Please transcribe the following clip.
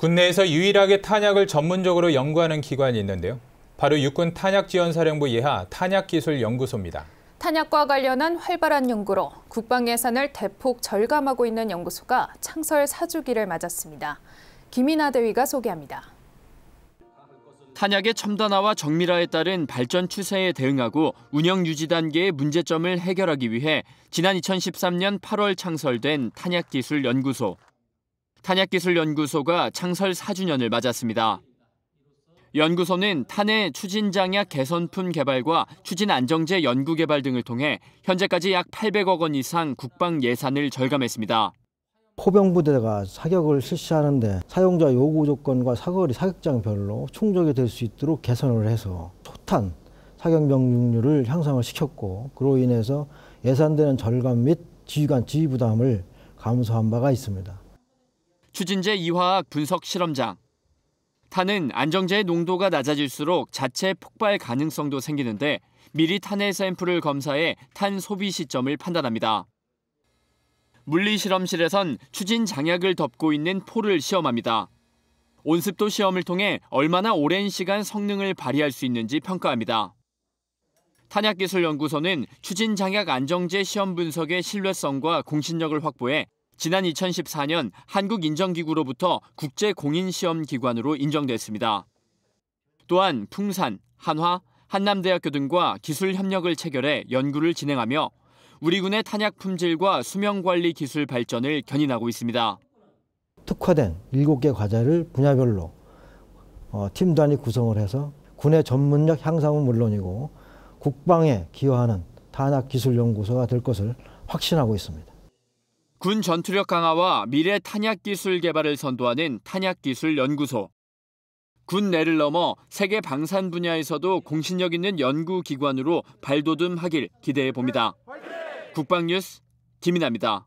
국내에서 유일하게 탄약을 전문적으로 연구하는 기관이 있는데요. 바로 육군 탄약지원사령부 예하 탄약기술연구소입니다. 탄약과 관련한 활발한 연구로 국방 예산을 대폭 절감하고 있는 연구소가 창설 4주기를 맞았습니다. 김인하 대위가 소개합니다. 탄약의 첨단화와 정밀화에 따른 발전 추세에 대응하고 운영 유지 단계의 문제점을 해결하기 위해 지난 2013년 8월 창설된 탄약기술연구소. 탄약기술연구소가 창설 4주년을 맞았습니다. 연구소는 탄해 추진 장약 개선품 개발과 추진 안정제 연구 개발 등을 통해 현재까지 약 800억 원 이상 국방 예산을 절감했습니다. 포병부대가 사격을 실시하는데 사용자 요구 조건과 사거리 사격장별로 충족이 될 수 있도록 개선을 해서 초탄 사격 명중률을 향상을 시켰고 그로 인해서 예산되는 절감 및 지휘관 지휘 부담을 감소한 바가 있습니다. 추진제 이화학 분석 실험장. 탄은 안정제의 농도가 낮아질수록 자체 폭발 가능성도 생기는데 미리 탄의 샘플을 검사해 탄 소비 시점을 판단합니다. 물리실험실에선 추진 장약을 덮고 있는 포를 시험합니다. 온습도 시험을 통해 얼마나 오랜 시간 성능을 발휘할 수 있는지 평가합니다. 탄약기술연구소는 추진 장약 안정제 시험 분석의 신뢰성과 공신력을 확보해 지난 2014년 한국인정기구로부터 국제공인시험기관으로 인정됐습니다. 또한 풍산, 한화, 한남대학교 등과 기술 협력을 체결해 연구를 진행하며 우리 군의 탄약 품질과 수명 관리 기술 발전을 견인하고 있습니다. 특화된 7개 과제를 분야별로 어, 팀 단위 구성을 해서 군의 전문력 향상은 물론이고 국방에 기여하는 탄약 기술 연구소가 될 것을 확신하고 있습니다. 군 전투력 강화와 미래 탄약 기술 개발을 선도하는 탄약기술연구소. 군 내를 넘어 세계 방산 분야에서도 공신력 있는 연구기관으로 발돋움하길 기대해 봅니다. 네, 국방뉴스 김인아입니다.